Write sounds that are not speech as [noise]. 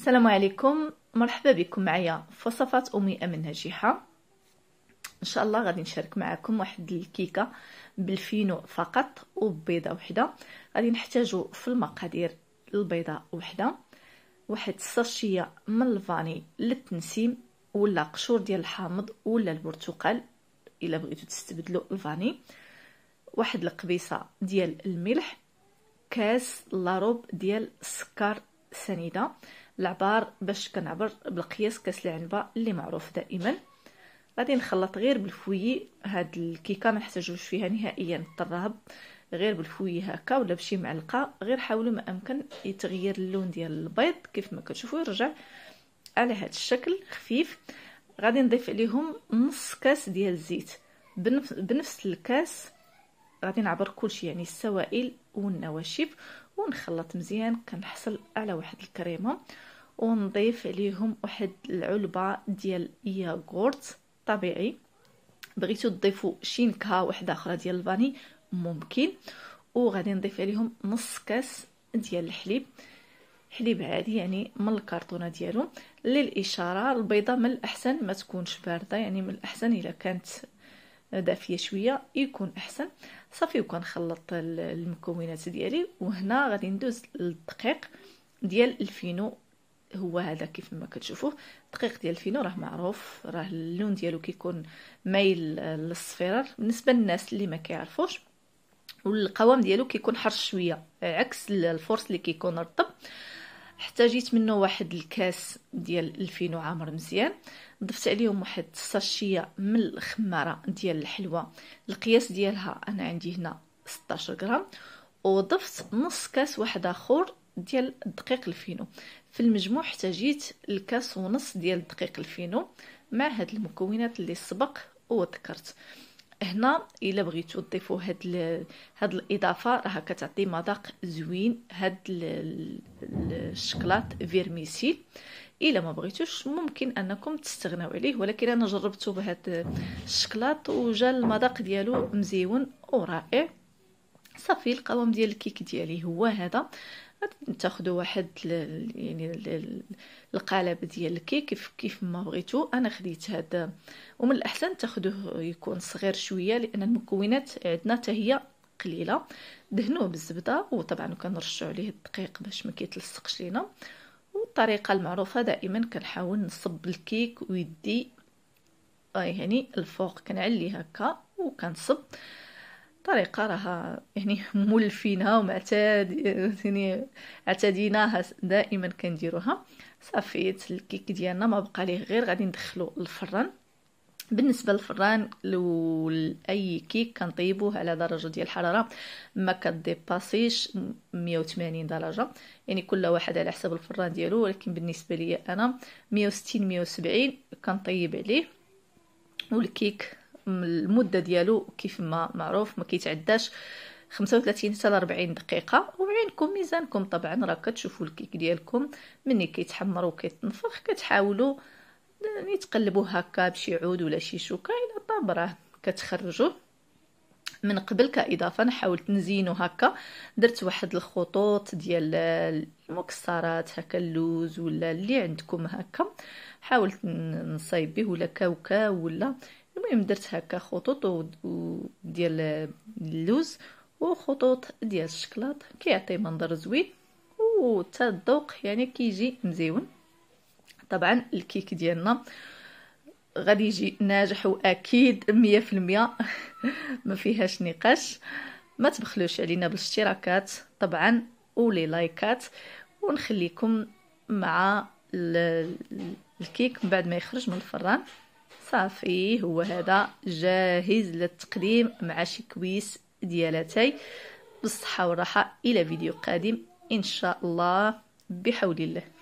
السلام عليكم مرحبا بكم معايا في وصفات امي امن ناجحه ان شاء الله غادي نشارك معكم واحد الكيكه بالفينو فقط وبيضه وحده غادي نحتاجو في المقادير البيضه وحده واحد الساشيه من الفاني للتنسيم ولا قشور ديال الحامض ولا البرتقال الا بغيتو تستبدلو الفاني واحد القبيصه ديال الملح كاس لاروب ديال السكر سنيده العبار باش كنعبر بالقياس كاس العنبه اللي معروف دائما غادي نخلط غير بالفوي هاد الكيكه ما نحتاجوش فيها نهائيا الطراب غير بالفوي هكا ولا بشي معلقه غير حاولوا ما امكن يتغير اللون ديال البيض كيف ما كتشوفوا يرجع على هاد الشكل خفيف غادي نضيف عليهم نص كاس ديال الزيت بنفس الكاس غادي نعبر كلشي يعني السوائل والنواشف ونخلط مزيان كنحصل على واحد الكريمه ونضيف عليهم واحد العلبه ديال ياغورت طبيعي بغيتو تضيفوا شي نكهه واحده اخرى ديال الفاني ممكن وغادي نضيف عليهم نص كاس ديال الحليب حليب عادي يعني من الكرتونه ديالو للاشاره البيضه من الاحسن ما تكونش بارده يعني من الاحسن الا كانت دافيه شويه يكون احسن صافي وكنخلط المكونات ديالي وهنا غادي ندوز للدقيق ديال الفينو هو هذا كيف ما كتشوفوه دقيق ديال الفينو راه معروف راه اللون ديالو كيكون مايل للصفرار بالنسبه للناس اللي ما كيعرفوش والقوام ديالو كيكون حر شويه عكس الفورس اللي كيكون رطب حتى جيت منه واحد الكاس ديال الفينو عامر مزيان ضفت عليهم واحد الساشيه من الخماره ديال الحلوى القياس ديالها انا عندي هنا 16 غرام وضفت نص كاس واحد اخر ديال الدقيق الفينو في المجموع احتاجيت الكاس ونص ديال الدقيق الفينو مع هاد المكونات اللي سبق وذكرت هنا الا بغيتو تضيفوا هاد ال... هاد الاضافه راه كتعطي مذاق زوين هاد ال... الشكلاط فيرميسيل الا ما بغيتوش ممكن انكم تستغناو عليه ولكن انا جربته بهاد الشكلاط وجا المذاق ديالو مزيون ورائع صافي القوام ديال الكيك ديالي هو هذا تاخذوا واحد يعني القالب ديال الكيك كيف كيف ما بغيتو انا خديت هذا ومن الاحسن تاخذوه يكون صغير شويه لان المكونات عندنا حتى هي قليله دهنوه بالزبده وطبعا كنرشوا عليه الدقيق باش ما كيتلصقش لينا والطريقه المعروفه دائما كنحاول نصب الكيك ويدي آه، يعني الفوق كنعلي هكا وكنصب طريقة راها يعني مولفينها ومعتاد يعني اعتديناها دائما كنديروها صافي الكيك ديالنا ما بقى ليه غير غادي ندخلو الفران بالنسبه للفران لو اي كيك كنطيبوه على درجه ديال الحراره ما كديباسيش 180 درجه يعني كل واحد على حسب الفران ديالو ولكن بالنسبه ليا انا 160 170 كنطيب عليه والكيك المده ديالو كيف ما معروف ما كيتعداش 35 حتى 40 دقيقه وعينكم ميزانكم طبعا راه كتشوفوا الكيك ديالكم ملي كيتحمر وكيتنفخ كتحاولوا يعني تقلبوه هكا بشي عود ولا شي شوكه الا طاب راه كتخرجوه من قبل كاضافه انا حاولت نزينو هكا درت واحد الخطوط ديال المكسرات هكا اللوز ولا اللي عندكم هكا حاولت نصايب به ولا كاوكاو ولا المهم درت هكا خطوط ديال اللوز وخطوط ديال الشكلاط كيعطي منظر زوين وتا الذوق يعني كيجي مزيون طبعا الكيك ديالنا غادي يجي ناجح واكيد 100% [laughs] ما فيهاش نقاش ما تبخلوش علينا بالاشتراكات طبعا ولي لايكات ونخليكم مع الكيك من بعد ما يخرج من الفران صافي هو هذا جاهز للتقديم مع شي كويس ديال اتاي بالصحه والراحه الى فيديو قادم ان شاء الله بحول الله